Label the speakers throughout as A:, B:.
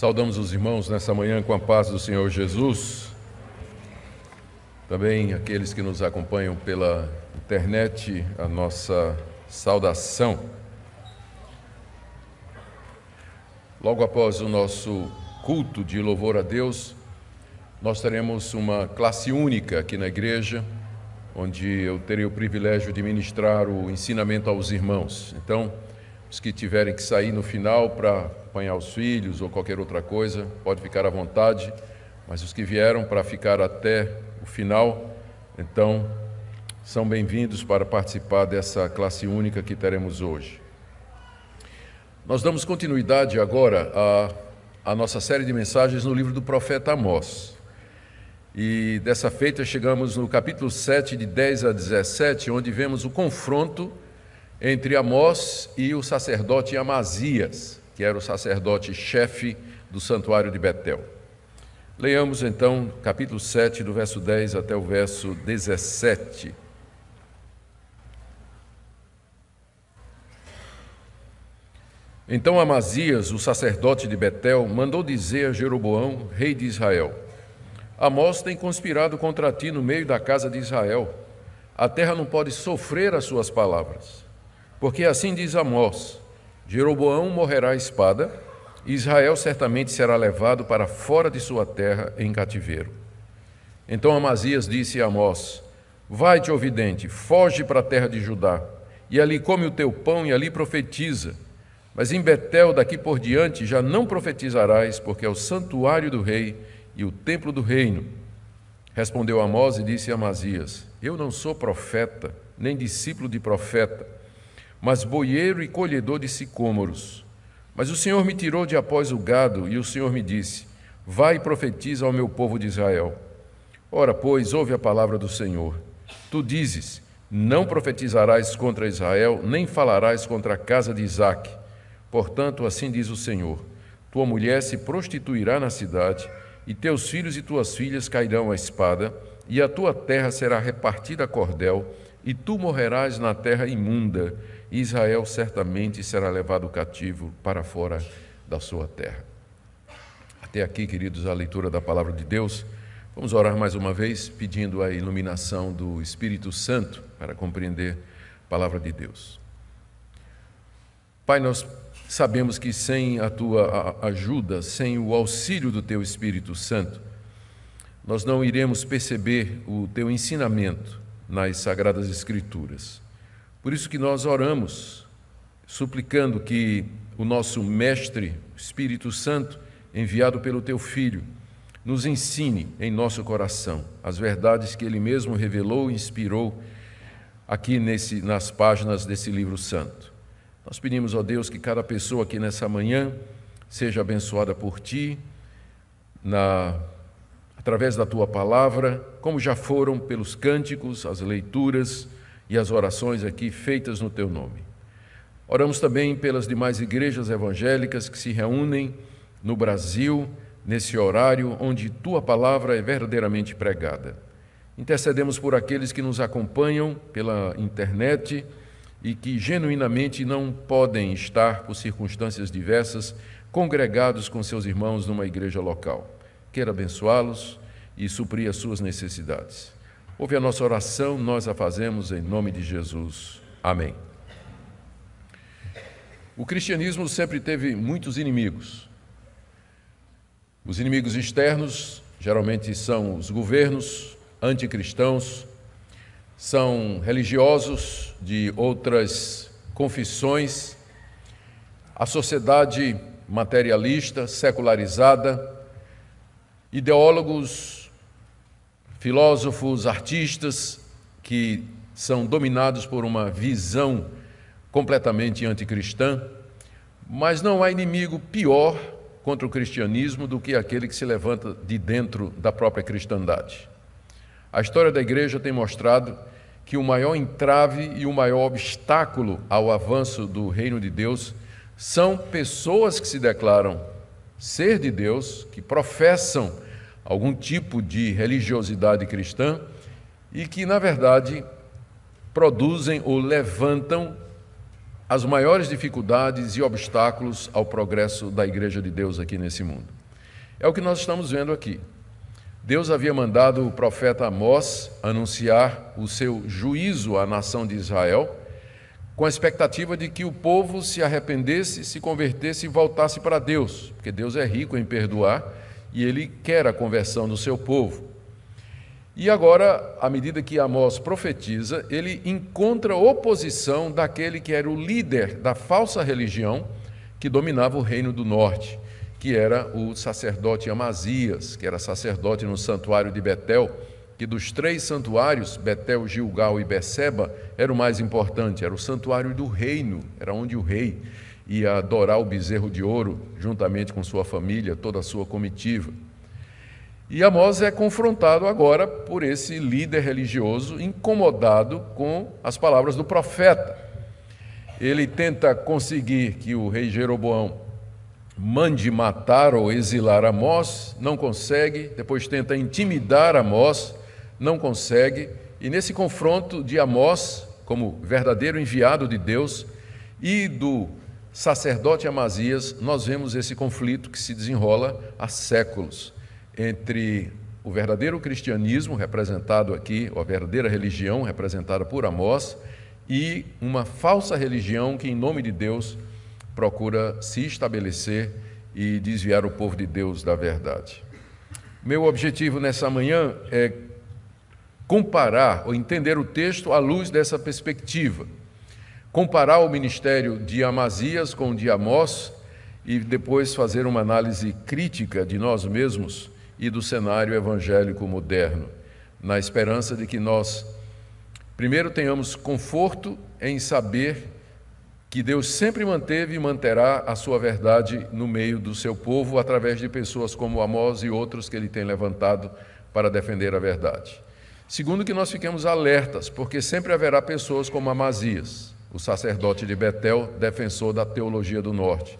A: Saudamos os irmãos nessa manhã com a paz do Senhor Jesus. Também aqueles que nos acompanham pela internet, a nossa saudação. Logo após o nosso culto de louvor a Deus, nós teremos uma classe única aqui na igreja, onde eu terei o privilégio de ministrar o ensinamento aos irmãos. Então, os que tiverem que sair no final para acompanhar os filhos ou qualquer outra coisa, pode ficar à vontade, mas os que vieram para ficar até o final, então são bem-vindos para participar dessa classe única que teremos hoje. Nós damos continuidade agora à, à nossa série de mensagens no livro do profeta Amós. E dessa feita chegamos no capítulo 7, de 10 a 17, onde vemos o confronto entre Amós e o sacerdote Amazias que era o sacerdote-chefe do santuário de Betel. Leiamos então capítulo 7, do verso 10 até o verso 17. Então Amazias, o sacerdote de Betel, mandou dizer a Jeroboão, rei de Israel: Amós tem conspirado contra ti no meio da casa de Israel. A terra não pode sofrer as suas palavras. Porque assim diz Amós: de Jeroboão morrerá a espada, e Israel certamente será levado para fora de sua terra em cativeiro. Então Amazias disse a Amós: Vai-te, ouvidente, foge para a terra de Judá, e ali come o teu pão e ali profetiza. Mas em Betel, daqui por diante, já não profetizarás, porque é o santuário do rei e o templo do reino. Respondeu Amós e disse a Amazias: Eu não sou profeta, nem discípulo de profeta mas boieiro e colhedor de sicômoros. Mas o Senhor me tirou de após o gado, e o Senhor me disse: Vai e profetiza ao meu povo de Israel. Ora, pois, ouve a palavra do Senhor. Tu dizes: Não profetizarás contra Israel, nem falarás contra a casa de Isaque. Portanto, assim diz o Senhor: Tua mulher se prostituirá na cidade, e teus filhos e tuas filhas cairão à espada, e a tua terra será repartida a cordel, e tu morrerás na terra imunda Israel certamente será levado cativo para fora da sua terra. Até aqui, queridos, a leitura da palavra de Deus. Vamos orar mais uma vez, pedindo a iluminação do Espírito Santo para compreender a palavra de Deus. Pai, nós sabemos que sem a tua ajuda, sem o auxílio do teu Espírito Santo, nós não iremos perceber o teu ensinamento nas Sagradas Escrituras. Por isso que nós oramos, suplicando que o nosso Mestre, Espírito Santo, enviado pelo Teu Filho, nos ensine em nosso coração as verdades que Ele mesmo revelou e inspirou aqui nesse, nas páginas desse livro santo. Nós pedimos, ó Deus, que cada pessoa aqui nessa manhã seja abençoada por Ti, na, através da Tua palavra, como já foram pelos cânticos, as leituras, e as orações aqui feitas no teu nome. Oramos também pelas demais igrejas evangélicas que se reúnem no Brasil, nesse horário onde tua palavra é verdadeiramente pregada. Intercedemos por aqueles que nos acompanham pela internet e que genuinamente não podem estar, por circunstâncias diversas, congregados com seus irmãos numa igreja local. Queira abençoá-los e suprir as suas necessidades. Ouve a nossa oração, nós a fazemos em nome de Jesus. Amém. O cristianismo sempre teve muitos inimigos. Os inimigos externos geralmente são os governos anticristãos, são religiosos de outras confissões, a sociedade materialista, secularizada, ideólogos filósofos, artistas que são dominados por uma visão completamente anticristã, mas não há inimigo pior contra o cristianismo do que aquele que se levanta de dentro da própria cristandade. A história da igreja tem mostrado que o maior entrave e o maior obstáculo ao avanço do reino de Deus são pessoas que se declaram ser de Deus, que professam algum tipo de religiosidade cristã e que, na verdade, produzem ou levantam as maiores dificuldades e obstáculos ao progresso da Igreja de Deus aqui nesse mundo. É o que nós estamos vendo aqui. Deus havia mandado o profeta Amós anunciar o seu juízo à nação de Israel, com a expectativa de que o povo se arrependesse, se convertesse e voltasse para Deus, porque Deus é rico em perdoar e ele quer a conversão do seu povo. E agora, à medida que Amós profetiza, ele encontra oposição daquele que era o líder da falsa religião que dominava o reino do norte, que era o sacerdote Amazias, que era sacerdote no santuário de Betel, que dos três santuários, Betel, Gilgal e Beceba, era o mais importante, era o santuário do reino, era onde o rei a adorar o bezerro de ouro, juntamente com sua família, toda a sua comitiva. E Amós é confrontado agora por esse líder religioso incomodado com as palavras do profeta. Ele tenta conseguir que o rei Jeroboão mande matar ou exilar Amós, não consegue, depois tenta intimidar Amós, não consegue, e nesse confronto de Amós, como verdadeiro enviado de Deus, e do sacerdote Amazias, nós vemos esse conflito que se desenrola há séculos entre o verdadeiro cristianismo, representado aqui, ou a verdadeira religião, representada por Amós, e uma falsa religião que, em nome de Deus, procura se estabelecer e desviar o povo de Deus da verdade. Meu objetivo nessa manhã é comparar ou entender o texto à luz dessa perspectiva comparar o ministério de Amazias com o de Amós e depois fazer uma análise crítica de nós mesmos e do cenário evangélico moderno, na esperança de que nós, primeiro, tenhamos conforto em saber que Deus sempre manteve e manterá a sua verdade no meio do seu povo, através de pessoas como Amós e outros que ele tem levantado para defender a verdade. Segundo, que nós fiquemos alertas, porque sempre haverá pessoas como Amazias o sacerdote de Betel, defensor da teologia do norte.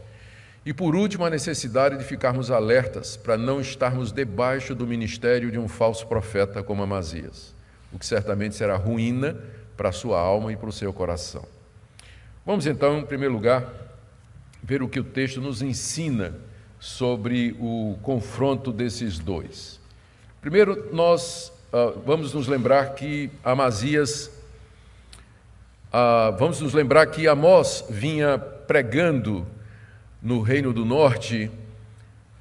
A: E por último, a necessidade de ficarmos alertas para não estarmos debaixo do ministério de um falso profeta como Amazias, o que certamente será ruína para a sua alma e para o seu coração. Vamos então, em primeiro lugar, ver o que o texto nos ensina sobre o confronto desses dois. Primeiro, nós uh, vamos nos lembrar que Amazias ah, vamos nos lembrar que Amós vinha pregando no Reino do Norte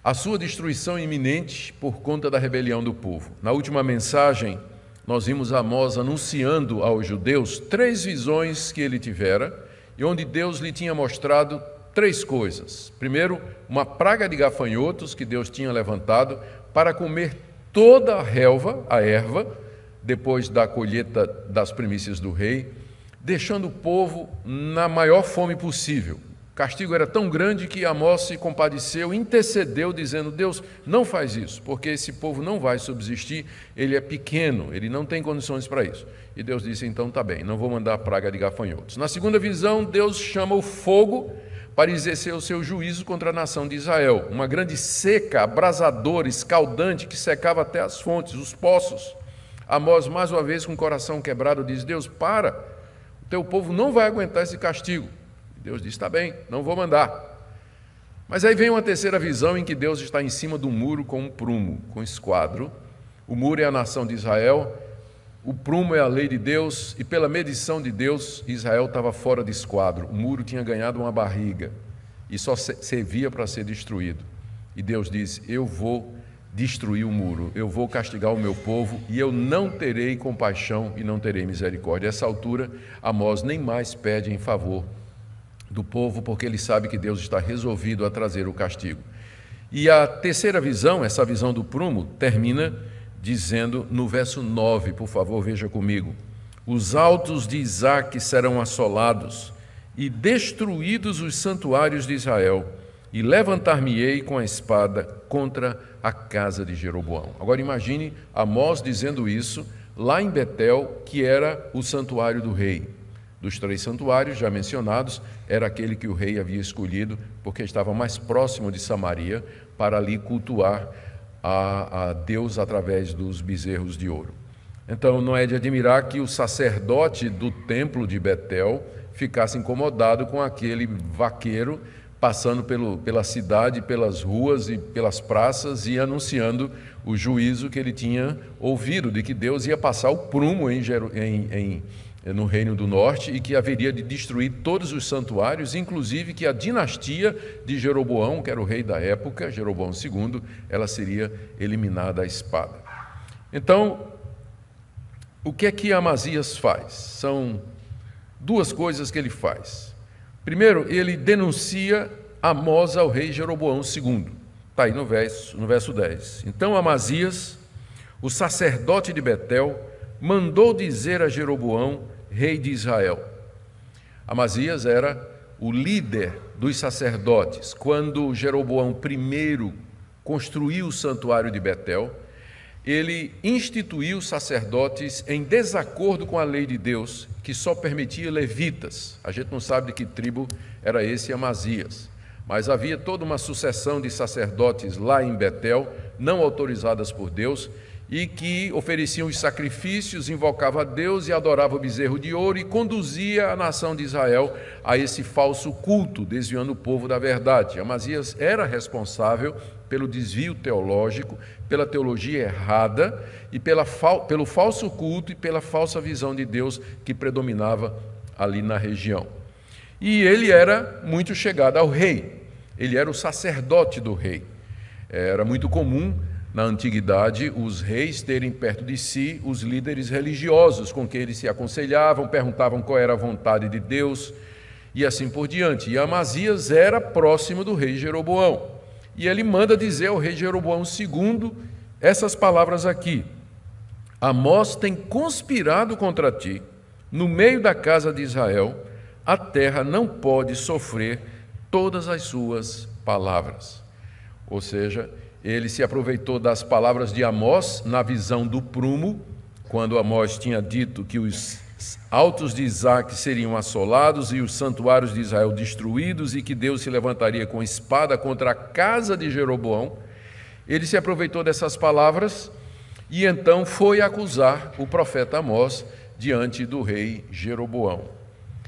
A: a sua destruição iminente por conta da rebelião do povo. Na última mensagem, nós vimos Amós anunciando aos judeus três visões que ele tivera e onde Deus lhe tinha mostrado três coisas. Primeiro, uma praga de gafanhotos que Deus tinha levantado para comer toda a relva, a erva, depois da colheita das primícias do rei deixando o povo na maior fome possível. O castigo era tão grande que Amós se compadeceu, intercedeu, dizendo: Deus, não faz isso, porque esse povo não vai subsistir, ele é pequeno, ele não tem condições para isso. E Deus disse: então tá bem, não vou mandar a praga de gafanhotos. Na segunda visão, Deus chama o fogo para exercer o seu juízo contra a nação de Israel. Uma grande seca abrasadora, escaldante, que secava até as fontes, os poços. Amós, mais uma vez, com o coração quebrado, diz: Deus, para, teu povo não vai aguentar esse castigo. Deus diz: Está bem, não vou mandar. Mas aí vem uma terceira visão em que Deus está em cima do muro com um prumo, com um esquadro. O muro é a nação de Israel, o prumo é a lei de Deus, e pela medição de Deus, Israel estava fora de esquadro. O muro tinha ganhado uma barriga e só servia para ser destruído. E Deus diz: Eu vou destruir o muro, eu vou castigar o meu povo e eu não terei compaixão e não terei misericórdia. essa altura, Amós nem mais pede em favor do povo, porque ele sabe que Deus está resolvido a trazer o castigo. E a terceira visão, essa visão do prumo, termina dizendo no verso 9, por favor, veja comigo: Os altos de Isaac serão assolados e destruídos os santuários de Israel e levantar-me-ei com a espada contra a casa de Jeroboão. Agora imagine Amós dizendo isso lá em Betel, que era o santuário do rei. Dos três santuários já mencionados, era aquele que o rei havia escolhido, porque estava mais próximo de Samaria, para ali cultuar a, a Deus através dos bezerros de ouro. Então, não é de admirar que o sacerdote do templo de Betel ficasse incomodado com aquele vaqueiro passando pelo, pela cidade, pelas ruas e pelas praças e anunciando o juízo que ele tinha ouvido, de que Deus ia passar o prumo em, em, em, no Reino do Norte e que haveria de destruir todos os santuários, inclusive que a dinastia de Jeroboão, que era o rei da época, Jeroboão II, ela seria eliminada à espada. Então, o que é que Amazias faz? São duas coisas que ele faz. Primeiro, ele denuncia Amós ao rei Jeroboão II. Está aí no verso, no verso 10. Então Amazias, o sacerdote de Betel, mandou dizer a Jeroboão, rei de Israel. Amazias era o líder dos sacerdotes. Quando Jeroboão I construiu o santuário de Betel, ele instituiu sacerdotes em desacordo com a lei de Deus, que só permitia levitas. A gente não sabe de que tribo era esse Amazias. Mas havia toda uma sucessão de sacerdotes lá em Betel, não autorizadas por Deus, e que ofereciam os sacrifícios, invocava a Deus e adorava o bezerro de ouro e conduzia a nação de Israel a esse falso culto, desviando o povo da verdade. Amazias era responsável pelo desvio teológico, pela teologia errada e pela, pelo falso culto e pela falsa visão de Deus que predominava ali na região. E ele era muito chegado ao rei, ele era o sacerdote do rei. Era muito comum na antiguidade os reis terem perto de si os líderes religiosos com quem eles se aconselhavam, perguntavam qual era a vontade de Deus e assim por diante. E Amazias era próximo do rei Jeroboão e ele manda dizer ao rei Jeroboão II essas palavras aqui: Amós tem conspirado contra ti, no meio da casa de Israel, a terra não pode sofrer todas as suas palavras. Ou seja, ele se aproveitou das palavras de Amós na visão do prumo, quando Amós tinha dito que os altos de Isaac seriam assolados e os santuários de Israel destruídos, e que Deus se levantaria com espada contra a casa de Jeroboão, ele se aproveitou dessas palavras e então foi acusar o profeta Amós diante do rei Jeroboão.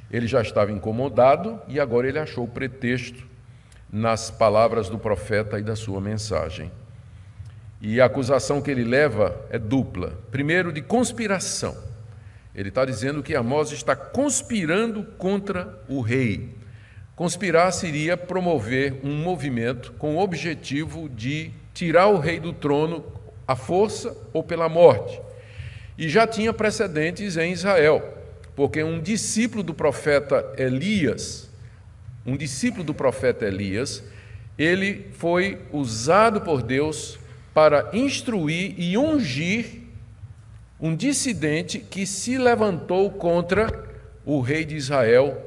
A: Ele já estava incomodado e agora ele achou pretexto nas palavras do profeta e da sua mensagem. E a acusação que ele leva é dupla: primeiro, de conspiração ele está dizendo que Amós está conspirando contra o rei. Conspirar seria promover um movimento com o objetivo de tirar o rei do trono à força ou pela morte. E já tinha precedentes em Israel, porque um discípulo do profeta Elias, um discípulo do profeta Elias, ele foi usado por Deus para instruir e ungir um dissidente que se levantou contra o rei de Israel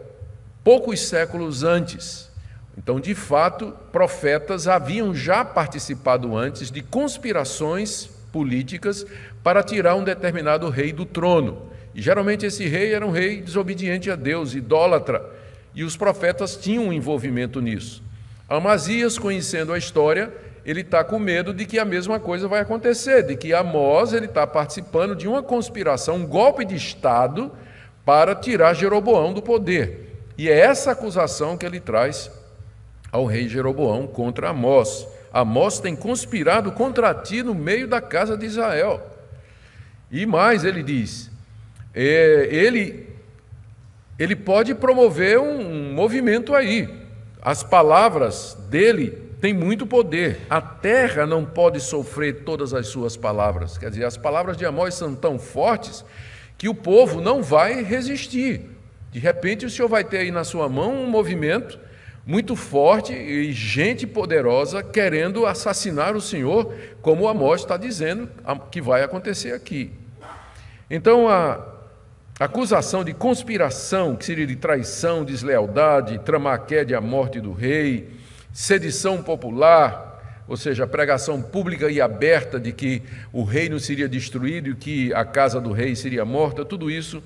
A: poucos séculos antes. Então, de fato, profetas haviam já participado antes de conspirações políticas para tirar um determinado rei do trono. E geralmente esse rei era um rei desobediente a Deus, idólatra, e os profetas tinham um envolvimento nisso. Amazias, conhecendo a história, ele está com medo de que a mesma coisa vai acontecer, de que Amós ele está participando de uma conspiração, um golpe de Estado para tirar Jeroboão do poder. E é essa acusação que ele traz ao rei Jeroboão contra Amós. Amós tem conspirado contra ti no meio da casa de Israel. E mais ele diz, é, ele, ele pode promover um, um movimento aí. As palavras dele tem muito poder. A terra não pode sofrer todas as suas palavras. Quer dizer, as palavras de Amós são tão fortes que o povo não vai resistir. De repente, o Senhor vai ter aí na sua mão um movimento muito forte e gente poderosa querendo assassinar o Senhor, como Amós está dizendo que vai acontecer aqui. Então, a acusação de conspiração, que seria de traição, deslealdade, tramaquédia, de a morte do rei sedição popular, ou seja, pregação pública e aberta de que o reino seria destruído e que a casa do rei seria morta, tudo isso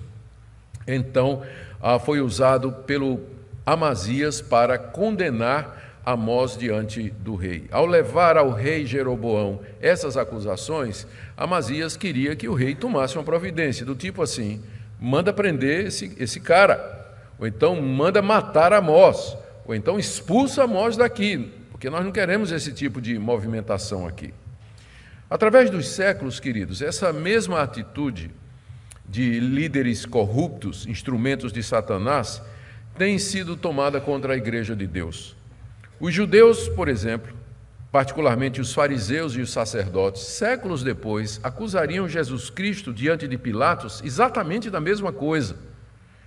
A: então ah, foi usado pelo Amazias para condenar Amós diante do rei. Ao levar ao rei Jeroboão essas acusações, Amazias queria que o rei tomasse uma providência, do tipo assim: manda prender esse, esse cara, ou então manda matar Amós ou então expulsa Amós daqui, porque nós não queremos esse tipo de movimentação aqui. Através dos séculos, queridos, essa mesma atitude de líderes corruptos, instrumentos de Satanás, tem sido tomada contra a igreja de Deus. Os judeus, por exemplo, particularmente os fariseus e os sacerdotes, séculos depois, acusariam Jesus Cristo diante de Pilatos exatamente da mesma coisa.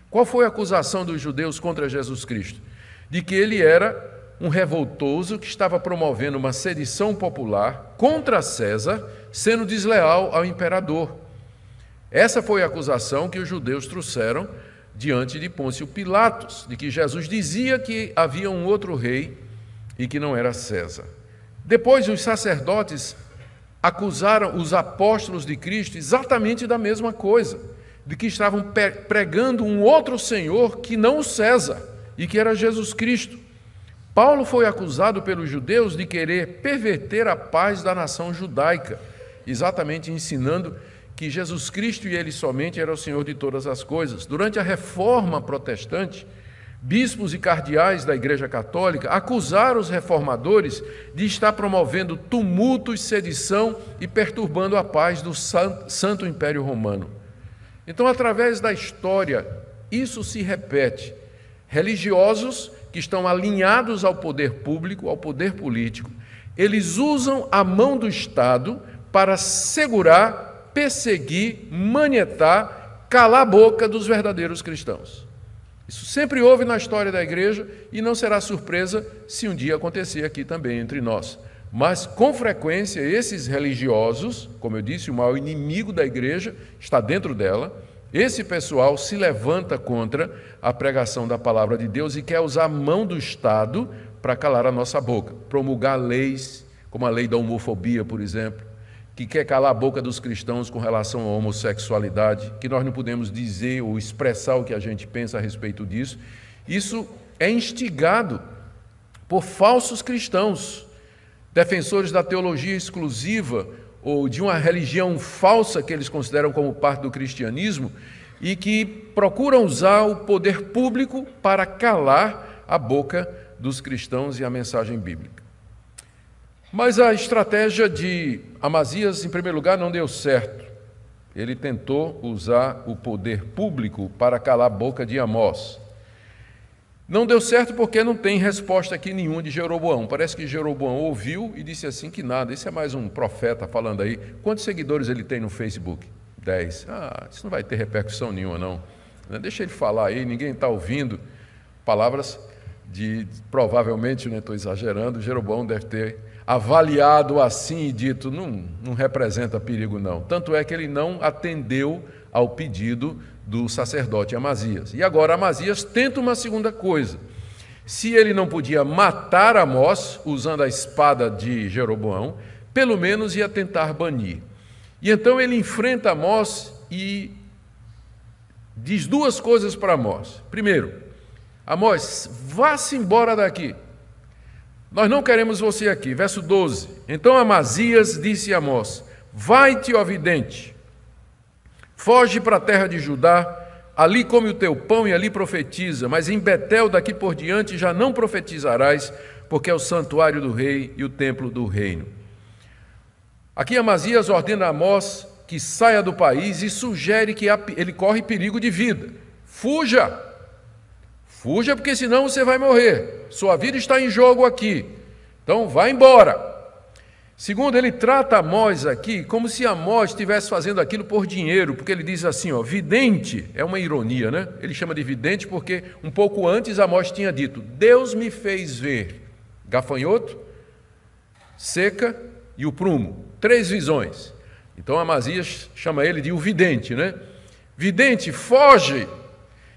A: Qual foi a acusação dos judeus contra Jesus Cristo? de que ele era um revoltoso que estava promovendo uma sedição popular contra César, sendo desleal ao imperador. Essa foi a acusação que os judeus trouxeram diante de Pôncio Pilatos, de que Jesus dizia que havia um outro rei e que não era César. Depois, os sacerdotes acusaram os apóstolos de Cristo exatamente da mesma coisa, de que estavam pregando um outro Senhor que não o César e que era Jesus Cristo. Paulo foi acusado pelos judeus de querer perverter a paz da nação judaica, exatamente ensinando que Jesus Cristo e ele somente era o Senhor de todas as coisas. Durante a reforma protestante, bispos e cardeais da Igreja Católica acusaram os reformadores de estar promovendo tumultos, sedição e perturbando a paz do Santo Império Romano. Então, através da história, isso se repete religiosos que estão alinhados ao poder público, ao poder político, eles usam a mão do Estado para segurar, perseguir, manetar, calar a boca dos verdadeiros cristãos. Isso sempre houve na história da igreja e não será surpresa se um dia acontecer aqui também entre nós. Mas, com frequência, esses religiosos, como eu disse, o maior inimigo da igreja está dentro dela, esse pessoal se levanta contra a pregação da palavra de Deus e quer usar a mão do Estado para calar a nossa boca, promulgar leis, como a lei da homofobia, por exemplo, que quer calar a boca dos cristãos com relação à homossexualidade, que nós não podemos dizer ou expressar o que a gente pensa a respeito disso. Isso é instigado por falsos cristãos, defensores da teologia exclusiva, ou de uma religião falsa que eles consideram como parte do cristianismo e que procuram usar o poder público para calar a boca dos cristãos e a mensagem bíblica. Mas a estratégia de Amazias, em primeiro lugar, não deu certo. Ele tentou usar o poder público para calar a boca de Amós. Não deu certo porque não tem resposta aqui nenhuma de Jeroboão. Parece que Jeroboão ouviu e disse assim que nada. Isso é mais um profeta falando aí. Quantos seguidores ele tem no Facebook? Dez? Ah, isso não vai ter repercussão nenhuma, não. Né, deixa ele falar aí, ninguém está ouvindo. Palavras de, provavelmente, estou né, exagerando, Jeroboão deve ter avaliado assim e dito, não, não representa perigo não. Tanto é que ele não atendeu ao pedido do sacerdote Amazias. E agora Amazias tenta uma segunda coisa. Se ele não podia matar Amós usando a espada de Jeroboão, pelo menos ia tentar banir. E então ele enfrenta Amós e diz duas coisas para Amós. Primeiro, Amós, vá-se embora daqui. Nós não queremos você aqui. Verso 12. Então Amazias disse a Amós: Vai-te, ó vidente, Foge para a terra de Judá, ali come o teu pão e ali profetiza, mas em Betel daqui por diante já não profetizarás, porque é o santuário do rei e o templo do reino. Aqui Amazias ordena a Amós que saia do país e sugere que ele corre perigo de vida. Fuja! Fuja, porque senão você vai morrer. Sua vida está em jogo aqui. Então, vá embora. Segundo, ele trata Amós aqui como se Amós estivesse fazendo aquilo por dinheiro, porque ele diz assim, ó, vidente, é uma ironia, né? Ele chama de vidente porque um pouco antes Amós tinha dito: Deus me fez ver gafanhoto, seca e o prumo, três visões. Então Amazias chama ele de o vidente, né? Vidente, foge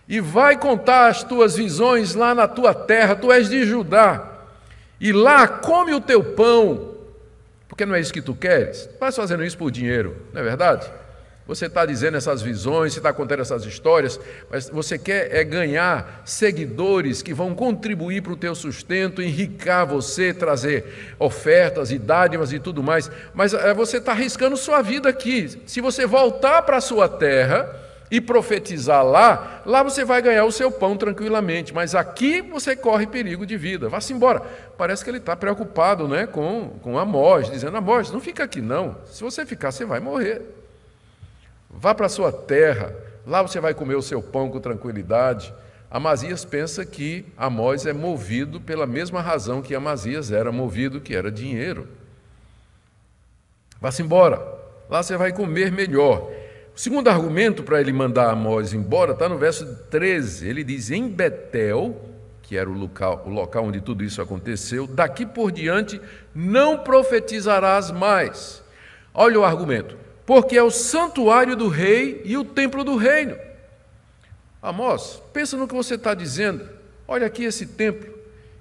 A: e vai contar as tuas visões lá na tua terra, tu és de Judá. E lá come o teu pão porque não é isso que tu queres. Estás fazendo isso por dinheiro, não é verdade? Você está dizendo essas visões, você está contando essas histórias, mas você quer é ganhar seguidores que vão contribuir para o teu sustento, enricar você, trazer ofertas e dádivas e tudo mais. Mas eh, você está arriscando sua vida aqui. Se você voltar para a sua terra, e profetizar lá, lá você vai ganhar o seu pão tranquilamente, mas aqui você corre perigo de vida. Vá-se embora. Parece que ele está preocupado né, com, com Amós, dizendo: Amós, não fica aqui não. Se você ficar, você vai morrer. Vá para a sua terra, lá você vai comer o seu pão com tranquilidade. Amazias pensa que Amós é movido pela mesma razão que Amazias era movido, que era dinheiro. Vá-se embora, lá você vai comer melhor. O segundo argumento para ele mandar Amós embora está no verso 13. Ele diz: Em Betel, que era o local, o local onde tudo isso aconteceu, daqui por diante não profetizarás mais. Olha o argumento: porque é o santuário do rei e o templo do reino. Amós, pensa no que você está dizendo. Olha aqui esse templo.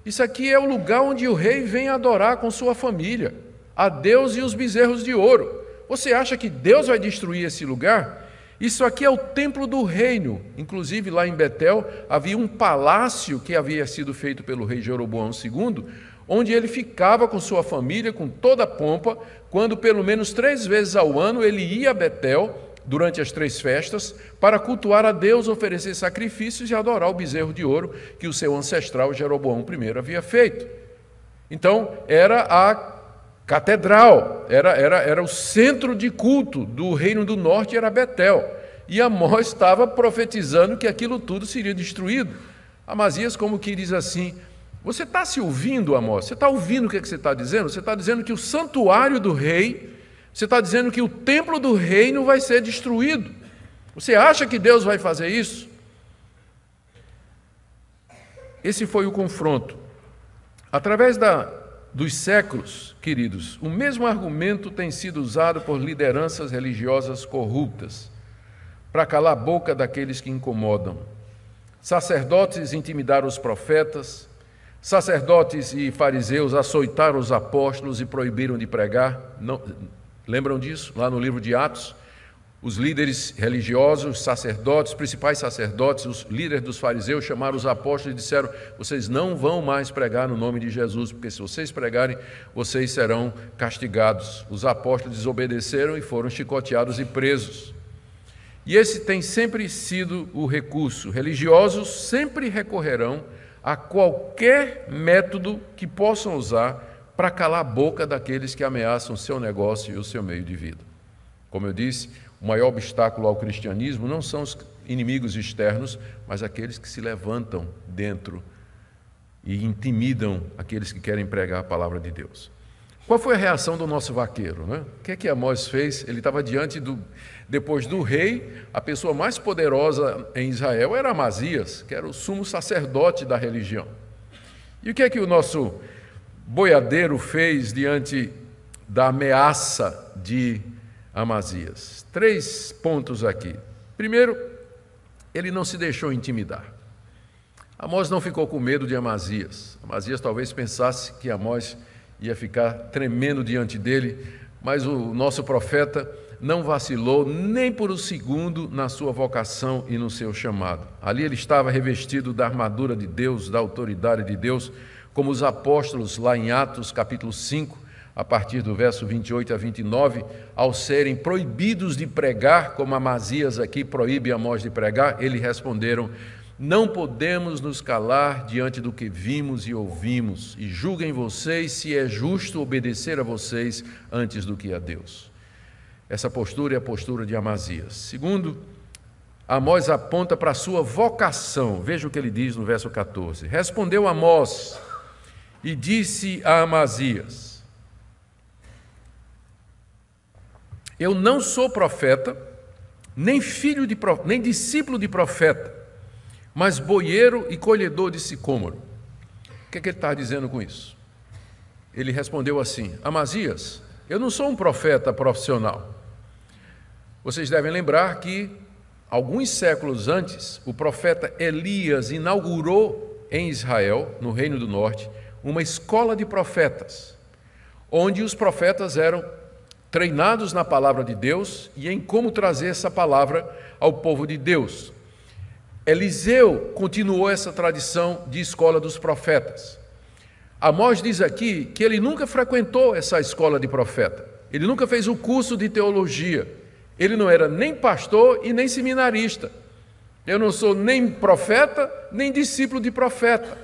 A: Isso aqui é o lugar onde o rei vem adorar com sua família, a Deus e os bezerros de ouro. Você acha que Deus vai destruir esse lugar? Isso aqui é o templo do reino. Inclusive, lá em Betel, havia um palácio que havia sido feito pelo rei Jeroboão II, onde ele ficava com sua família, com toda a pompa, quando pelo menos três vezes ao ano ele ia a Betel, durante as três festas, para cultuar a Deus, oferecer sacrifícios e adorar o bezerro de ouro que o seu ancestral Jeroboão I havia feito. Então, era a catedral, era, era, era o centro de culto do Reino do Norte, era Betel. E Amós estava profetizando que aquilo tudo seria destruído. Amazias, como que diz assim: Você está se ouvindo, Amós? Você está ouvindo o que, é que você está dizendo? Você está dizendo que o santuário do rei, você está dizendo que o templo do reino vai ser destruído. Você acha que Deus vai fazer isso? Esse foi o confronto. Através da dos séculos, queridos, o mesmo argumento tem sido usado por lideranças religiosas corruptas para calar a boca daqueles que incomodam. Sacerdotes intimidaram os profetas, sacerdotes e fariseus açoitaram os apóstolos e proibiram de pregar. Não, lembram disso lá no livro de Atos? Os líderes religiosos, sacerdotes, principais sacerdotes, os líderes dos fariseus chamaram os apóstolos e disseram: Vocês não vão mais pregar no nome de Jesus, porque se vocês pregarem, vocês serão castigados. Os apóstolos desobedeceram e foram chicoteados e presos. E esse tem sempre sido o recurso. Religiosos sempre recorrerão a qualquer método que possam usar para calar a boca daqueles que ameaçam o seu negócio e o seu meio de vida. Como eu disse, o maior obstáculo ao cristianismo não são os inimigos externos, mas aqueles que se levantam dentro e intimidam aqueles que querem pregar a palavra de Deus. Qual foi a reação do nosso vaqueiro? Né? O que é que Amós fez? Ele estava diante do. Depois do rei, a pessoa mais poderosa em Israel era Amazias, que era o sumo sacerdote da religião. E o que é que o nosso boiadeiro fez diante da ameaça de Amazias. Três pontos aqui. Primeiro, ele não se deixou intimidar. Amós não ficou com medo de Amazias. Amazias talvez pensasse que Amós ia ficar tremendo diante dele, mas o nosso profeta não vacilou nem por um segundo na sua vocação e no seu chamado. Ali ele estava revestido da armadura de Deus, da autoridade de Deus, como os apóstolos lá em Atos capítulo 5, a partir do verso 28 a 29, ao serem proibidos de pregar, como Amazias aqui proíbe Amós de pregar, eles responderam: Não podemos nos calar diante do que vimos e ouvimos, e julguem vocês se é justo obedecer a vocês antes do que a Deus. Essa postura é a postura de Amazias. Segundo, Amós aponta para a sua vocação. Veja o que ele diz no verso 14. Respondeu Amós e disse a Amazias: Eu não sou profeta, nem filho de profeta, nem discípulo de profeta, mas boieiro e colhedor de sicômoro. O que, é que ele está dizendo com isso? Ele respondeu assim: Amazias, eu não sou um profeta profissional. Vocês devem lembrar que, alguns séculos antes, o profeta Elias inaugurou em Israel, no Reino do Norte, uma escola de profetas, onde os profetas eram treinados na palavra de Deus e em como trazer essa palavra ao povo de Deus. Eliseu continuou essa tradição de escola dos profetas. Amós diz aqui que ele nunca frequentou essa escola de profeta, ele nunca fez o curso de teologia, ele não era nem pastor e nem seminarista. Eu não sou nem profeta, nem discípulo de profeta.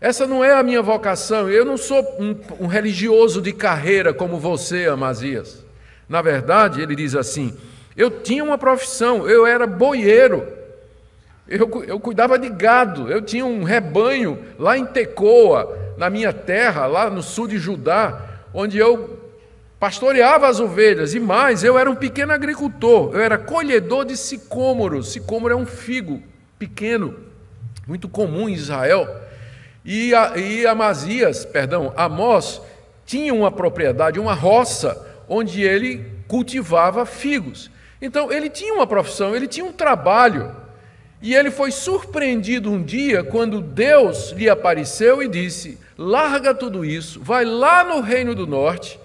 A: Essa não é a minha vocação. Eu não sou um, um religioso de carreira como você, Amazias. Na verdade, ele diz assim: eu tinha uma profissão, eu era boieiro, eu, eu cuidava de gado, eu tinha um rebanho lá em Tecoa, na minha terra, lá no sul de Judá, onde eu pastoreava as ovelhas, e mais, eu era um pequeno agricultor, eu era colhedor de sicômoro. Sicômoro é um figo pequeno, muito comum em Israel. E, a, e Amazias, perdão, Amós tinha uma propriedade, uma roça, onde ele cultivava figos. Então, ele tinha uma profissão, ele tinha um trabalho. E ele foi surpreendido um dia quando Deus lhe apareceu e disse: Larga tudo isso, vai lá no Reino do Norte,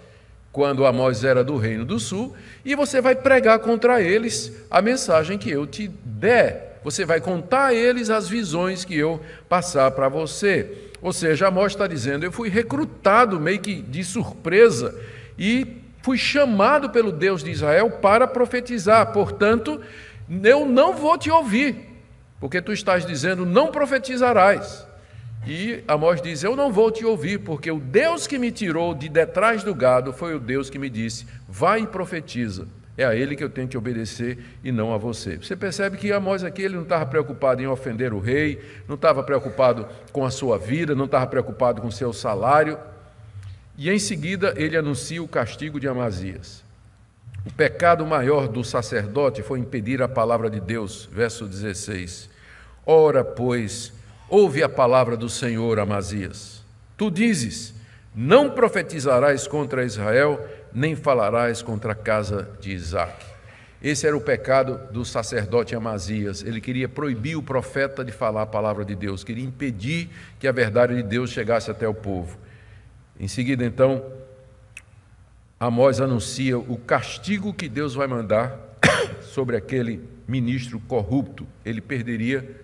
A: quando Amós era do Reino do Sul, e você vai pregar contra eles a mensagem que eu te der você vai contar a eles as visões que eu passar para você. Ou seja, Amós está dizendo: eu fui recrutado meio que de surpresa e fui chamado pelo Deus de Israel para profetizar, portanto, eu não vou te ouvir, porque tu estás dizendo: não profetizarás. E Amós diz: Eu não vou te ouvir, porque o Deus que me tirou de detrás do gado foi o Deus que me disse: Vai e profetiza. É a ele que eu tenho que obedecer e não a você. Você percebe que Amós aqui ele não estava preocupado em ofender o rei, não estava preocupado com a sua vida, não estava preocupado com o seu salário. E em seguida ele anuncia o castigo de Amazias. O pecado maior do sacerdote foi impedir a palavra de Deus, verso 16. Ora, pois, ouve a palavra do Senhor, Amazias. Tu dizes: Não profetizarás contra Israel, nem falarás contra a casa de Isaac. Esse era o pecado do sacerdote Amazias. Ele queria proibir o profeta de falar a palavra de Deus, queria impedir que a verdade de Deus chegasse até o povo. Em seguida, então, Amós anuncia o castigo que Deus vai mandar sobre aquele ministro corrupto. Ele perderia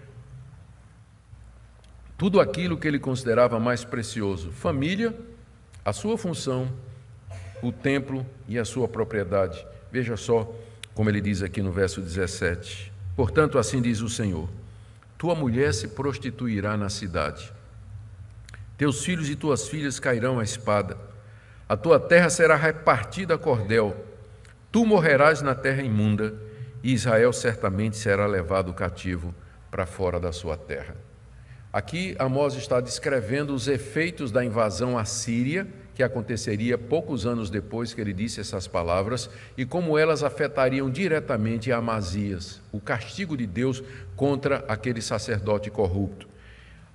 A: tudo aquilo que ele considerava mais precioso: família, a sua função o templo e a sua propriedade. Veja só como ele diz aqui no verso 17. Portanto, assim diz o Senhor: Tua mulher se prostituirá na cidade, teus filhos e tuas filhas cairão à espada, a tua terra será repartida a cordel, tu morrerás na terra imunda, e Israel certamente será levado cativo para fora da sua terra. Aqui Amós está descrevendo os efeitos da invasão assíria que aconteceria poucos anos depois que ele disse essas palavras e como elas afetariam diretamente a Amazias, o castigo de Deus contra aquele sacerdote corrupto.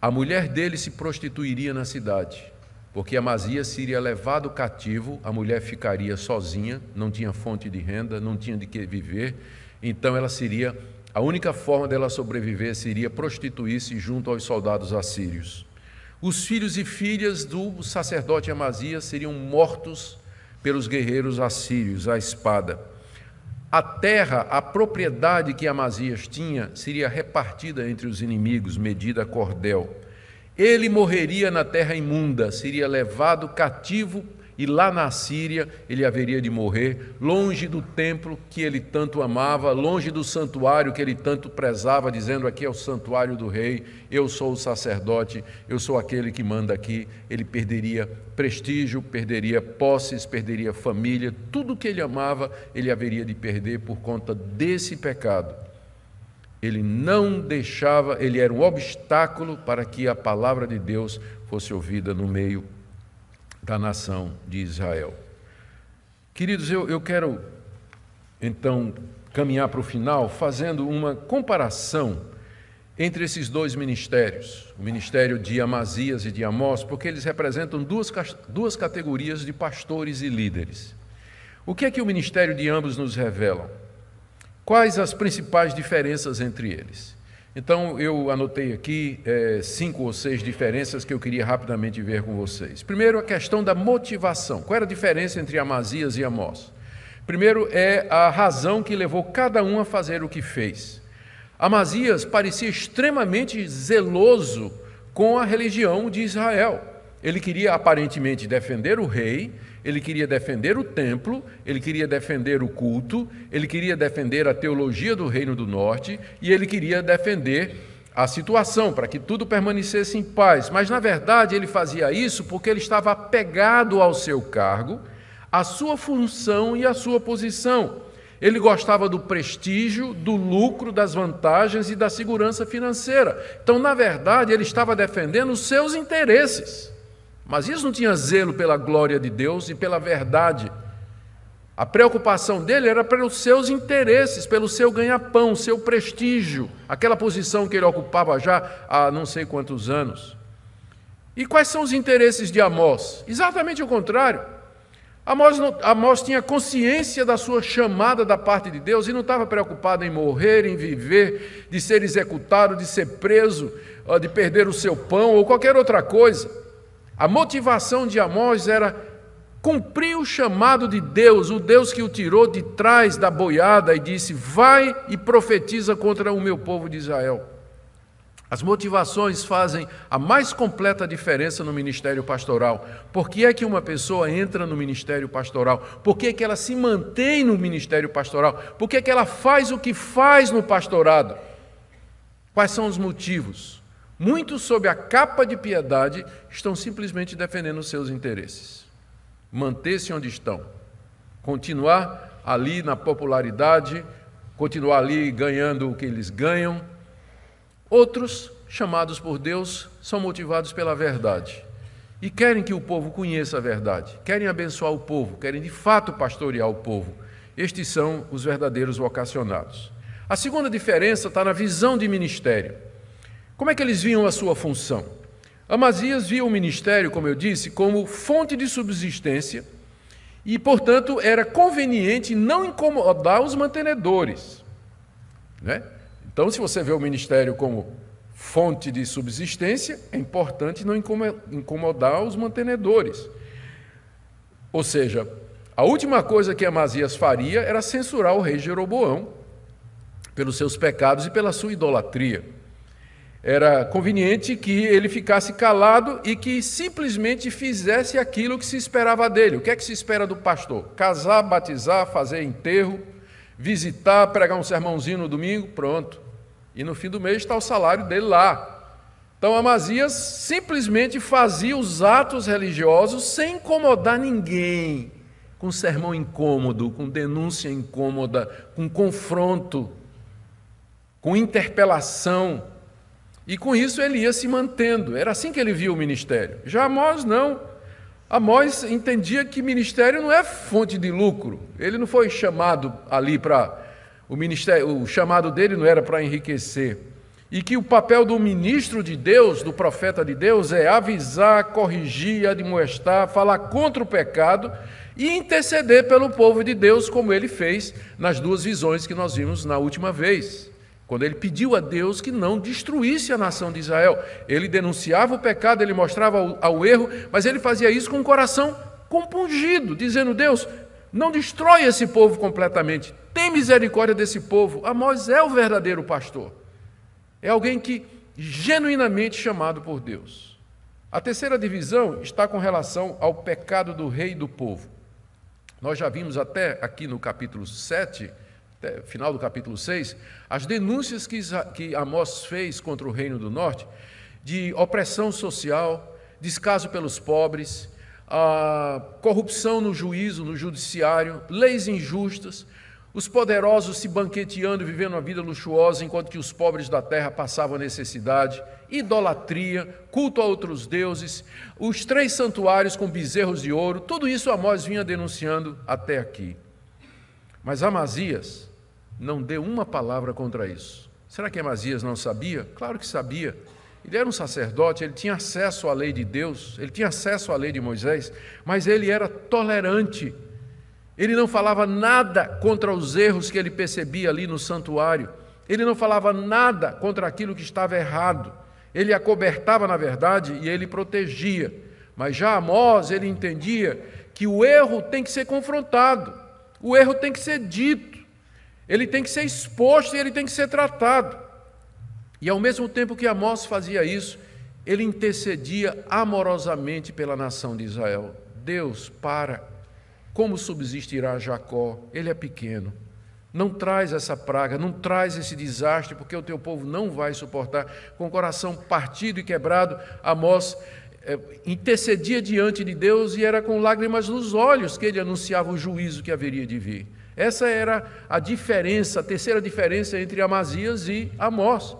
A: A mulher dele se prostituiria na cidade, porque Amazias seria levado cativo, a mulher ficaria sozinha, não tinha fonte de renda, não tinha de que viver, então ela seria a única forma dela sobreviver seria prostituir-se junto aos soldados assírios. Os filhos e filhas do sacerdote Amazias seriam mortos pelos guerreiros assírios, à espada. A terra, a propriedade que Amazias tinha, seria repartida entre os inimigos, medida cordel. Ele morreria na terra imunda, seria levado cativo e lá na Síria ele haveria de morrer, longe do templo que ele tanto amava, longe do santuário que ele tanto prezava, dizendo: Aqui é o santuário do rei, eu sou o sacerdote, eu sou aquele que manda aqui. Ele perderia prestígio, perderia posses, perderia família, tudo que ele amava ele haveria de perder por conta desse pecado. Ele não deixava, ele era um obstáculo para que a palavra de Deus fosse ouvida no meio da nação de Israel. Queridos, eu, eu quero então caminhar para o final fazendo uma comparação entre esses dois ministérios, o ministério de Amazias e de Amós, porque eles representam duas, duas categorias de pastores e líderes. O que é que o ministério de ambos nos revela? Quais as principais diferenças entre eles? Então, eu anotei aqui é, cinco ou seis diferenças que eu queria rapidamente ver com vocês. Primeiro, a questão da motivação. Qual era a diferença entre Amazias e Amós? Primeiro, é a razão que levou cada um a fazer o que fez. Amazias parecia extremamente zeloso com a religião de Israel. Ele queria aparentemente defender o rei ele queria defender o templo, ele queria defender o culto, ele queria defender a teologia do Reino do Norte e ele queria defender a situação para que tudo permanecesse em paz. Mas na verdade ele fazia isso porque ele estava apegado ao seu cargo, à sua função e à sua posição. Ele gostava do prestígio, do lucro, das vantagens e da segurança financeira. Então, na verdade, ele estava defendendo os seus interesses. Masias não tinha zelo pela glória de Deus e pela verdade. A preocupação dele era pelos seus interesses, pelo seu ganha-pão, seu prestígio, aquela posição que ele ocupava já há não sei quantos anos. E quais são os interesses de Amós? Exatamente o contrário. Amós, não, Amós tinha consciência da sua chamada da parte de Deus e não estava preocupado em morrer, em viver, de ser executado, de ser preso, ah, de perder o seu pão ou qualquer outra coisa. A motivação de Amós era cumprir o chamado de Deus, o Deus que o tirou de trás da boiada e disse: Vai e profetiza contra o meu povo de Israel. As motivações fazem a mais completa diferença no ministério pastoral. Por que é que uma pessoa entra no ministério pastoral? Por que é que ela se mantém no ministério pastoral? Por que é que ela faz o que faz no pastorado? Quais são os motivos? Muitos, sob a capa de piedade, estão simplesmente defendendo os seus interesses. Manter-se onde estão, continuar ali na popularidade, continuar ali ganhando o que eles ganham. Outros, chamados por Deus, são motivados pela verdade e querem que o povo conheça a verdade, querem abençoar o povo, querem de fato pastorear o povo. Estes são os verdadeiros vocacionados. A segunda diferença está na visão de ministério. Como é que eles viam a sua função? Amazias via o ministério, como eu disse, como fonte de subsistência e, portanto, era conveniente não incomodar os mantenedores. Né? Então, se você vê o ministério como fonte de subsistência, é importante não incomodar os mantenedores. Ou seja, a última coisa que Amazias faria era censurar o rei Jeroboão pelos seus pecados e pela sua idolatria era conveniente que ele ficasse calado e que simplesmente fizesse aquilo que se esperava dele. O que é que se espera do pastor? Casar, batizar, fazer enterro, visitar, pregar um sermãozinho no domingo, pronto. E no fim do mês está o salário dele lá. Então Amazias simplesmente fazia os atos religiosos sem incomodar ninguém, com sermão incômodo, com denúncia incômoda, com confronto, com interpelação e com isso ele ia se mantendo. Era assim que ele via o ministério. Já Amós não. Amós entendia que ministério não é fonte de lucro. Ele não foi chamado ali para o ministério, o chamado dele não era para enriquecer. E que o papel do ministro de Deus, do profeta de Deus, é avisar, corrigir, admoestar, falar contra o pecado e interceder pelo povo de Deus, como ele fez nas duas visões que nós vimos na última vez. Quando ele pediu a Deus que não destruísse a nação de Israel, ele denunciava o pecado, ele mostrava ao, ao erro, mas ele fazia isso com o coração compungido, dizendo: Deus, não destrói esse povo completamente, tem misericórdia desse povo. Amós é o verdadeiro pastor, é alguém que genuinamente chamado por Deus. A terceira divisão está com relação ao pecado do rei e do povo. Nós já vimos até aqui no capítulo 7 final do capítulo 6, as denúncias que, que Amós fez contra o Reino do Norte, de opressão social, descaso pelos pobres, a corrupção no juízo, no judiciário, leis injustas, os poderosos se banqueteando e vivendo uma vida luxuosa, enquanto que os pobres da terra passavam necessidade, idolatria, culto a outros deuses, os três santuários com bezerros de ouro, tudo isso Amós vinha denunciando até aqui. Mas Amazias não deu uma palavra contra isso. Será que Amazias não sabia? Claro que sabia. Ele era um sacerdote, ele tinha acesso à lei de Deus, ele tinha acesso à lei de Moisés, mas ele era tolerante. Ele não falava nada contra os erros que ele percebia ali no santuário. Ele não falava nada contra aquilo que estava errado. Ele acobertava, na verdade, e ele protegia. Mas já Amós, ele entendia que o erro tem que ser confrontado. O erro tem que ser dito, ele tem que ser exposto e ele tem que ser tratado. E ao mesmo tempo que Amós fazia isso, ele intercedia amorosamente pela nação de Israel. Deus, para. Como subsistirá Jacó? Ele é pequeno. Não traz essa praga, não traz esse desastre, porque o teu povo não vai suportar. Com o coração partido e quebrado, Amós é, intercedia diante de Deus e era com lágrimas nos olhos que ele anunciava o juízo que haveria de vir. Essa era a diferença, a terceira diferença entre Amazias e Amós.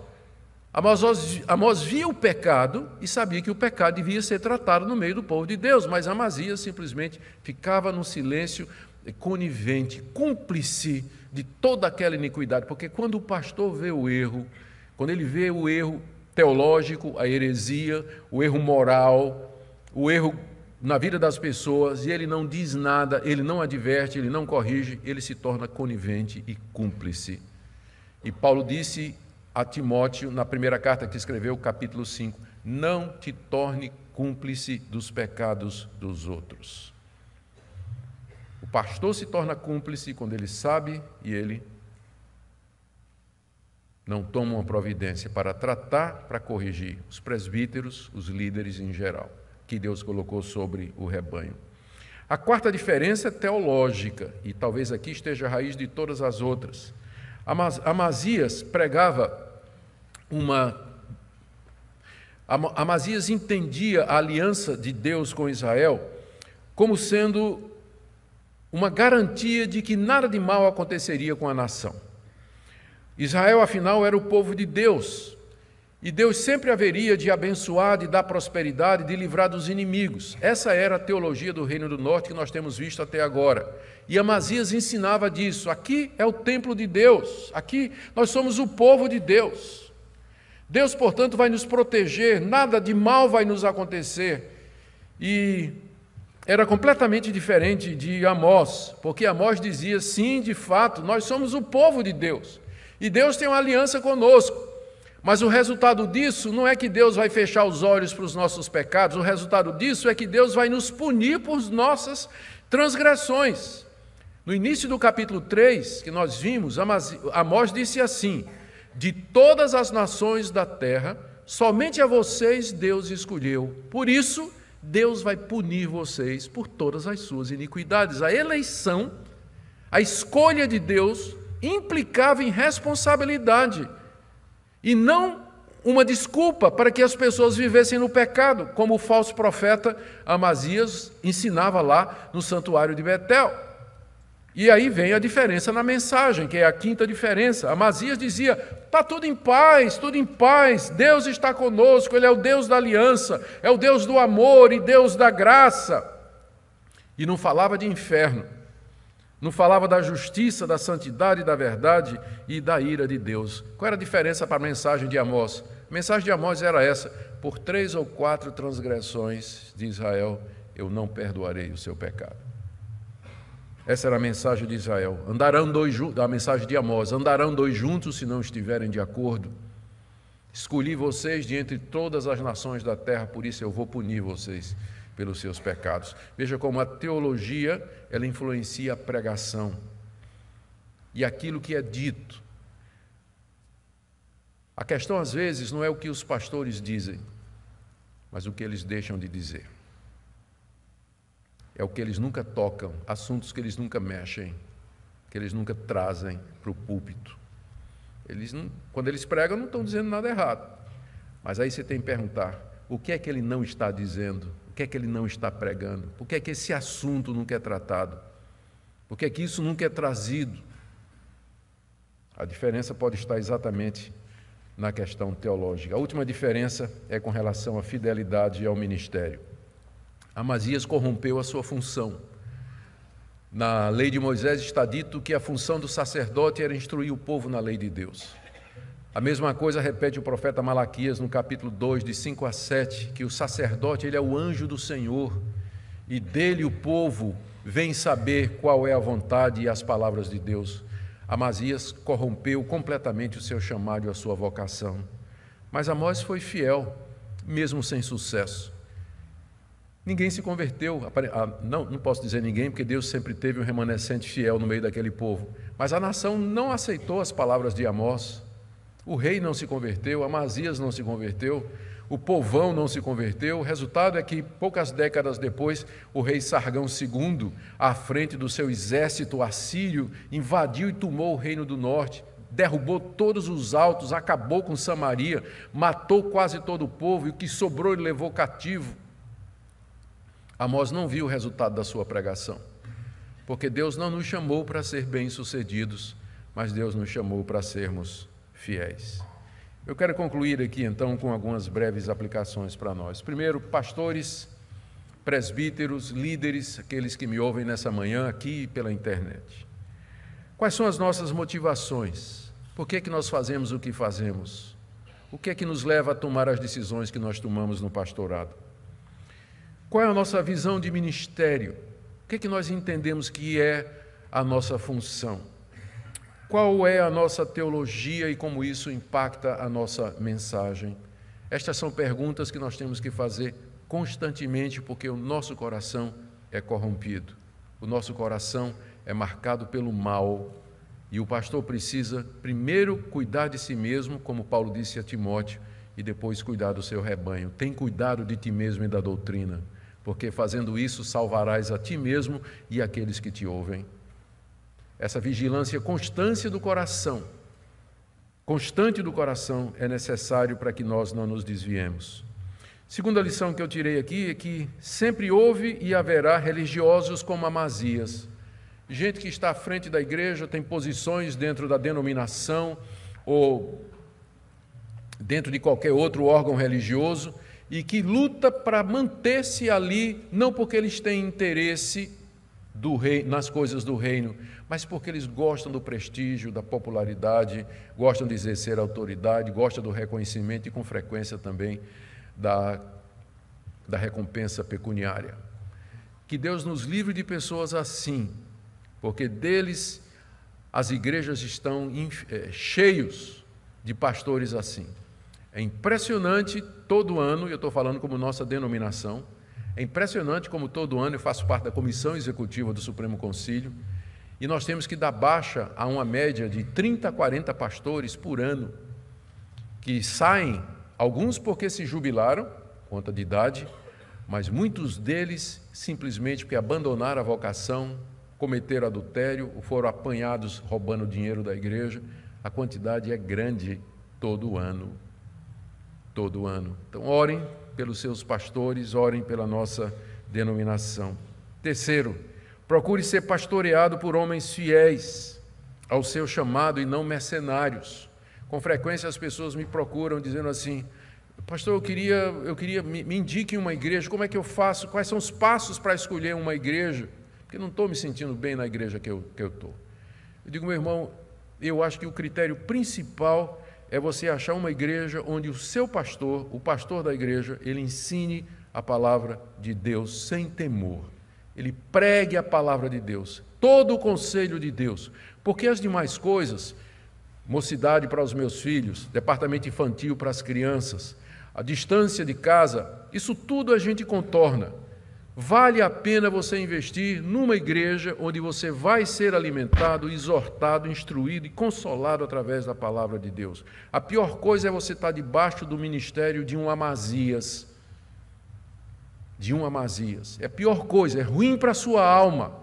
A: Amós, Amós via o pecado e sabia que o pecado devia ser tratado no meio do povo de Deus, mas Amazias simplesmente ficava no silêncio conivente, cúmplice de toda aquela iniquidade, porque quando o pastor vê o erro, quando ele vê o erro, teológico, a heresia, o erro moral, o erro na vida das pessoas, e ele não diz nada, ele não adverte, ele não corrige, ele se torna conivente e cúmplice. E Paulo disse a Timóteo, na primeira carta que escreveu, capítulo 5, não te torne cúmplice dos pecados dos outros. O pastor se torna cúmplice quando ele sabe e ele não tomam providência para tratar, para corrigir os presbíteros, os líderes em geral, que Deus colocou sobre o rebanho. A quarta diferença é teológica, e talvez aqui esteja a raiz de todas as outras. Amazias pregava uma. Amazias entendia a aliança de Deus com Israel como sendo uma garantia de que nada de mal aconteceria com a nação. Israel, afinal, era o povo de Deus. E Deus sempre haveria de abençoar, de dar prosperidade, de livrar dos inimigos. Essa era a teologia do Reino do Norte que nós temos visto até agora. E Amazias ensinava disso. Aqui é o templo de Deus. Aqui nós somos o povo de Deus. Deus, portanto, vai nos proteger, nada de mal vai nos acontecer. E era completamente diferente de Amós, porque Amós dizia: sim, de fato, nós somos o povo de Deus. E Deus tem uma aliança conosco. Mas o resultado disso não é que Deus vai fechar os olhos para os nossos pecados, o resultado disso é que Deus vai nos punir por nossas transgressões. No início do capítulo 3, que nós vimos, Amós disse assim: De todas as nações da terra, somente a vocês Deus escolheu. Por isso, Deus vai punir vocês por todas as suas iniquidades. A eleição, a escolha de Deus implicava em responsabilidade e não uma desculpa para que as pessoas vivessem no pecado, como o falso profeta Amazias ensinava lá no santuário de Betel. E aí vem a diferença na mensagem, que é a quinta diferença. Amazias dizia: está tudo em paz, tudo em paz, Deus está conosco, Ele é o Deus da aliança, é o Deus do amor e Deus da graça. E não falava de inferno. Não falava da justiça, da santidade, da verdade e da ira de Deus. Qual era a diferença para a mensagem de Amós? A mensagem de Amós era essa: por três ou quatro transgressões de Israel, eu não perdoarei o seu pecado. Essa era a mensagem de Israel. Andarão dois juntos, a mensagem de Amós: andarão dois juntos se não estiverem de acordo. Escolhi vocês de entre todas as nações da terra, por isso eu vou punir vocês pelos seus pecados. Veja como a teologia, ela influencia a pregação e aquilo que é dito. A questão às vezes não é o que os pastores dizem, mas o que eles deixam de dizer. É o que eles nunca tocam, assuntos que eles nunca mexem, que eles nunca trazem para o púlpito. Eles não, quando eles pregam, não estão dizendo nada errado. Mas aí você tem que perguntar: o que é que ele não está dizendo? que é que ele não está pregando? Por que é que esse assunto nunca é tratado? Por que é que isso nunca é trazido? A diferença pode estar exatamente na questão teológica. A última diferença é com relação à fidelidade ao ministério. Amazias corrompeu a sua função. Na lei de Moisés está dito que a função do sacerdote era instruir o povo na lei de Deus. A mesma coisa repete o profeta Malaquias no capítulo 2, de 5 a 7, que o sacerdote ele é o anjo do Senhor e dele o povo vem saber qual é a vontade e as palavras de Deus. Amazias corrompeu completamente o seu chamado e a sua vocação. Mas Amós foi fiel, mesmo sem sucesso. Ninguém se converteu, ah, não, não posso dizer ninguém, porque Deus sempre teve um remanescente fiel no meio daquele povo. Mas a nação não aceitou as palavras de Amós. O rei não se converteu, Amazias não se converteu, o povão não se converteu. O resultado é que, poucas décadas depois, o rei Sargão II, à frente do seu exército assírio, invadiu e tomou o reino do norte, derrubou todos os altos, acabou com Samaria, matou quase todo o povo e o que sobrou ele levou cativo. Amós não viu o resultado da sua pregação, porque Deus não nos chamou para ser bem-sucedidos, mas Deus nos chamou para sermos fiéis. Eu quero concluir aqui então com algumas breves aplicações para nós. Primeiro, pastores, presbíteros, líderes, aqueles que me ouvem nessa manhã aqui pela internet. Quais são as nossas motivações? Por que é que nós fazemos o que fazemos? O que é que nos leva a tomar as decisões que nós tomamos no pastorado? Qual é a nossa visão de ministério? O que é que nós entendemos que é a nossa função? Qual é a nossa teologia e como isso impacta a nossa mensagem? Estas são perguntas que nós temos que fazer constantemente, porque o nosso coração é corrompido, o nosso coração é marcado pelo mal. E o pastor precisa primeiro cuidar de si mesmo, como Paulo disse a Timóteo, e depois cuidar do seu rebanho. Tem cuidado de ti mesmo e da doutrina, porque fazendo isso salvarás a ti mesmo e aqueles que te ouvem. Essa vigilância constância do coração, constante do coração, é necessário para que nós não nos desviemos. Segunda lição que eu tirei aqui é que sempre houve e haverá religiosos como Amazias. Gente que está à frente da igreja, tem posições dentro da denominação ou dentro de qualquer outro órgão religioso e que luta para manter-se ali, não porque eles têm interesse rei, nas coisas do reino, mas porque eles gostam do prestígio, da popularidade, gostam de exercer autoridade, gostam do reconhecimento e, com frequência, também da, da recompensa pecuniária. Que Deus nos livre de pessoas assim, porque deles as igrejas estão é, cheios de pastores assim. É impressionante todo ano, e eu estou falando como nossa denominação, é impressionante como todo ano eu faço parte da comissão executiva do Supremo Conselho e nós temos que dar baixa a uma média de 30, 40 pastores por ano que saem, alguns porque se jubilaram, conta de idade, mas muitos deles simplesmente porque abandonaram a vocação, cometeram adultério ou foram apanhados roubando dinheiro da igreja. A quantidade é grande todo ano. Todo ano. Então, orem pelos seus pastores, orem pela nossa denominação. Terceiro, Procure ser pastoreado por homens fiéis ao seu chamado e não mercenários. Com frequência as pessoas me procuram dizendo assim: Pastor, eu queria, eu queria me, me indique uma igreja. Como é que eu faço? Quais são os passos para escolher uma igreja? Porque não estou me sentindo bem na igreja que eu que eu tô. Eu digo, meu irmão, eu acho que o critério principal é você achar uma igreja onde o seu pastor, o pastor da igreja, ele ensine a palavra de Deus sem temor ele pregue a palavra de Deus, todo o conselho de Deus, porque as demais coisas, mocidade para os meus filhos, departamento infantil para as crianças, a distância de casa, isso tudo a gente contorna. Vale a pena você investir numa igreja onde você vai ser alimentado, exortado, instruído e consolado através da palavra de Deus. A pior coisa é você estar debaixo do ministério de um Amazias de um Amazias. É a pior coisa, é ruim para a sua alma,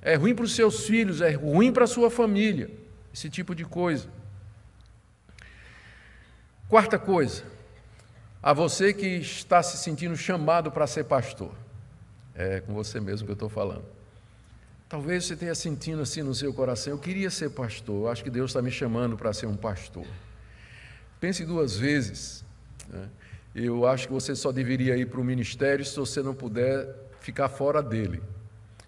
A: é ruim para os seus filhos, é ruim para a sua família, esse tipo de coisa. Quarta coisa, a você que está se sentindo chamado para ser pastor, é com você mesmo que eu estou falando. Talvez você tenha sentindo assim no seu coração, eu queria ser pastor, eu acho que Deus está me chamando para ser um pastor. Pense duas vezes. Né? Eu acho que você só deveria ir para o ministério se você não puder ficar fora dele.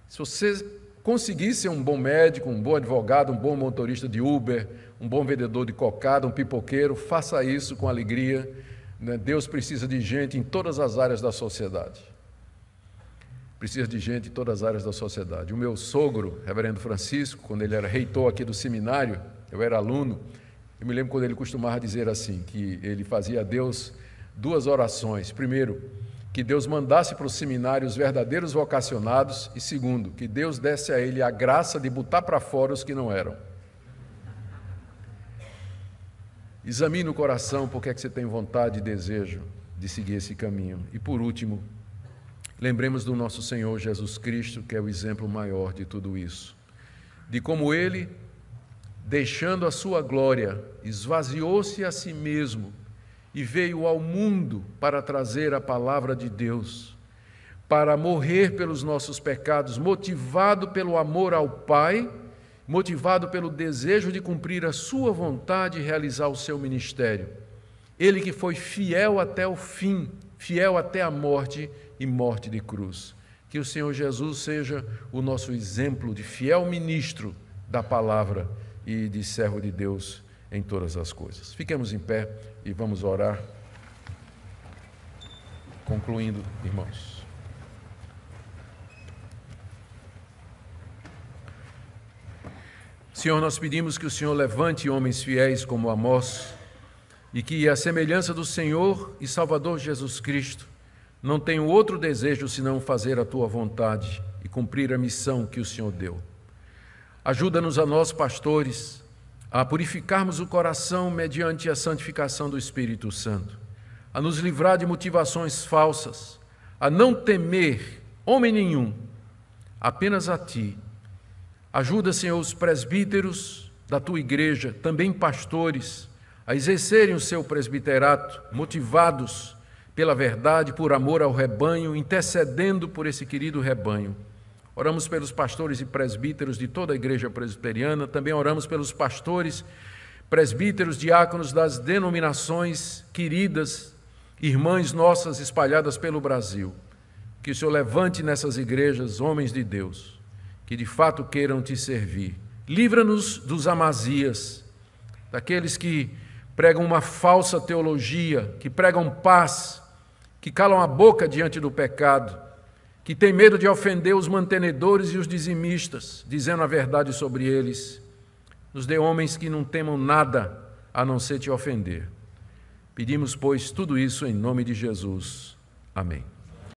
A: Se você conseguir ser um bom médico, um bom advogado, um bom motorista de Uber, um bom vendedor de cocada, um pipoqueiro, faça isso com alegria. Né? Deus precisa de gente em todas as áreas da sociedade. Precisa de gente em todas as áreas da sociedade. O meu sogro, reverendo Francisco, quando ele era reitor aqui do seminário, eu era aluno, eu me lembro quando ele costumava dizer assim, que ele fazia a Deus duas orações. Primeiro, que Deus mandasse para o seminário os verdadeiros vocacionados, e segundo, que Deus desse a ele a graça de botar para fora os que não eram. Examine o coração porque é que você tem vontade e desejo de seguir esse caminho. E por último, lembremos do nosso Senhor Jesus Cristo, que é o exemplo maior de tudo isso. De como ele, deixando a sua glória, esvaziou-se a si mesmo e veio ao mundo para trazer a palavra de Deus, para morrer pelos nossos pecados, motivado pelo amor ao Pai, motivado pelo desejo de cumprir a Sua vontade e realizar o seu ministério. Ele que foi fiel até o fim, fiel até a morte e morte de cruz. Que o Senhor Jesus seja o nosso exemplo de fiel ministro da palavra e de servo de Deus em todas as coisas. Fiquemos em pé e vamos orar. Concluindo, irmãos. Senhor, nós pedimos que o Senhor levante homens fiéis como Amós e que, à semelhança do Senhor e Salvador Jesus Cristo, não tenham outro desejo senão fazer a tua vontade e cumprir a missão que o Senhor deu. Ajuda-nos a nós, pastores, a purificarmos o coração mediante a santificação do Espírito Santo, a nos livrar de motivações falsas, a não temer homem nenhum, apenas a Ti. Ajuda, Senhor, os presbíteros da Tua igreja, também pastores, a exercerem o seu presbiterato, motivados pela verdade, por amor ao rebanho, intercedendo por esse querido rebanho. Oramos pelos pastores e presbíteros de toda a igreja presbiteriana, também oramos pelos pastores, presbíteros, diáconos das denominações queridas, irmãs nossas espalhadas pelo Brasil. Que o Senhor levante nessas igrejas homens de Deus, que de fato queiram te servir. Livra-nos dos amazias, daqueles que pregam uma falsa teologia, que pregam paz, que calam a boca diante do pecado que tem medo de ofender os mantenedores e os dizimistas, dizendo a verdade sobre eles. Nos dê homens que não temam nada a não ser te ofender. Pedimos, pois, tudo isso em nome de Jesus. Amém.